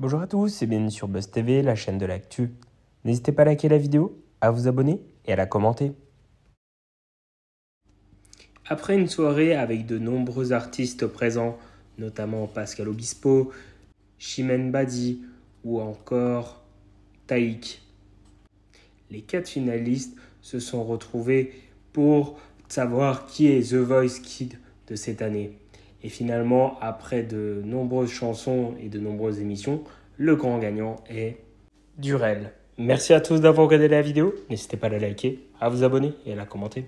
Bonjour à tous et bienvenue sur Buzz TV, la chaîne de l'actu. N'hésitez pas à liker la vidéo, à vous abonner et à la commenter. Après une soirée avec de nombreux artistes présents, notamment Pascal Obispo, Chimène Badi ou encore Taïk, les quatre finalistes se sont retrouvés pour savoir qui est The Voice Kid de cette année. Et finalement, après de nombreuses chansons et de nombreuses émissions, le grand gagnant est Durel. Merci à tous d'avoir regardé la vidéo. N'hésitez pas à la liker, à vous abonner et à la commenter.